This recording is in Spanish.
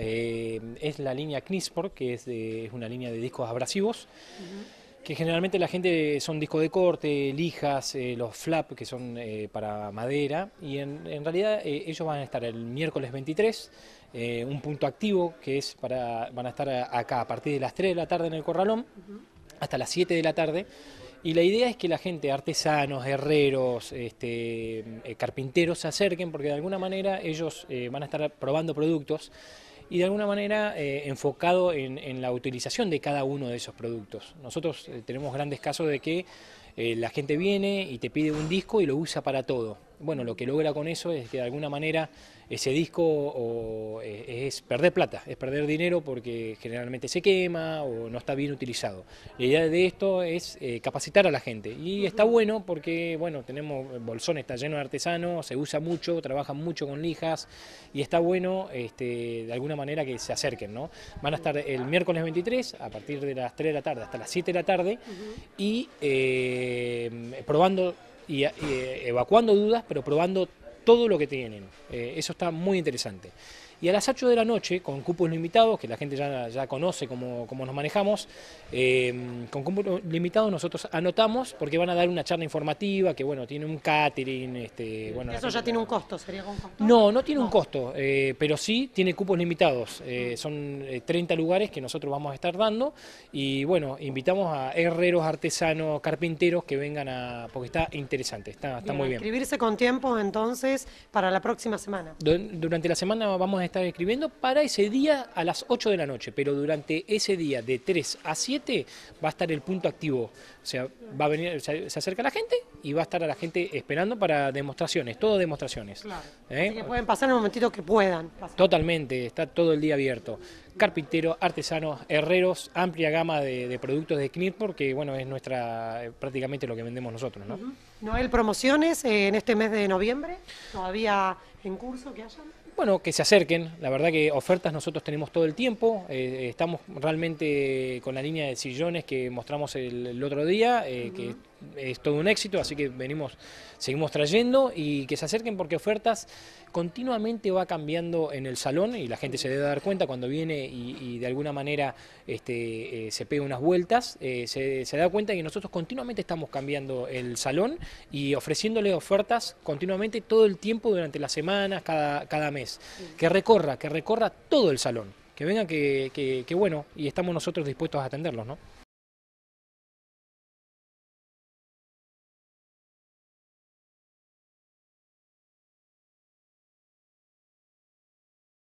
Eh, es la línea Knispor, que es, una línea de discos abrasivos, que generalmente la gente son discos de corte, lijas, eh, los flaps que son eh, para madera, y en, realidad ellos van a estar el miércoles 23, un punto activo, que es para, van a estar acá a partir de las 3 de la tarde en el Corralón, hasta las 7 de la tarde, y la idea es que la gente, artesanos, herreros, este, carpinteros, se acerquen porque de alguna manera ellos van a estar probando productos y de alguna manera eh, enfocado en, la utilización de cada uno de esos productos. Nosotros eh, tenemos grandes casos de que eh, la gente viene y te pide un disco y lo usa para todo. Bueno, lo que logra con eso es que de alguna manera ese disco eh, es perder plata, es perder dinero porque generalmente se quema o no está bien utilizado. La idea de esto es eh, capacitar a la gente y está bueno porque, bueno, tenemos Bolsón está lleno de artesanos, se usa mucho, trabajan mucho con lijas y está bueno este, de alguna manera que se acerquen, ¿no? Van a estar el miércoles 23 a partir de las 3 de la tarde hasta las 7 de la tarde y... Eh, probando y, eh, evacuando dudas, pero probando todo lo que tienen. Eh, eso está muy interesante. Y a las 8 de la noche, con cupos limitados, que la gente ya, ya conoce cómo, nos manejamos, eh, con cupos limitados nosotros anotamos porque van a dar una charla informativa que, bueno, tiene un catering. Este, bueno, ¿Eso ya tiene un costo? No, no tiene un costo, eh, pero sí tiene cupos limitados. Eh, ah. son 30 lugares que nosotros vamos a estar dando y, bueno, invitamos a herreros, artesanos, carpinteros que vengan a... porque está interesante, está, está bien, muy bien. Inscribirse con tiempo entonces para la próxima semana. Durante la semana vamos a están escribiendo para ese día a las 8 de la noche, pero durante ese día de 3 a 7 va a estar el punto activo. O sea, va a venir, se, acerca la gente y va a estar a la gente esperando para demostraciones, todo demostraciones. Claro. ¿Eh? que pueden pasar en el momentito que puedan. Totalmente, está todo el día abierto. Carpinteros, artesanos, herreros, amplia gama de, productos de Knit, porque bueno, es nuestra eh, prácticamente lo que vendemos nosotros. ¿no? no Noel, promociones eh, en este mes de noviembre, todavía en curso que hayan. Bueno, que se acerquen, la verdad que ofertas nosotros tenemos todo el tiempo, eh, estamos realmente con la línea de sillones que mostramos el, otro día, eh, es todo un éxito, así que venimos, seguimos trayendo y que se acerquen porque ofertas continuamente va cambiando en el salón y la gente se debe dar cuenta cuando viene y, de alguna manera este, eh, se pega unas vueltas, eh, se, da cuenta que nosotros continuamente estamos cambiando el salón y ofreciéndole ofertas continuamente todo el tiempo durante las semanas, cada, mes, que recorra, que recorra todo el salón. Que venga, que, que bueno, y estamos nosotros dispuestos a atenderlos, ¿no?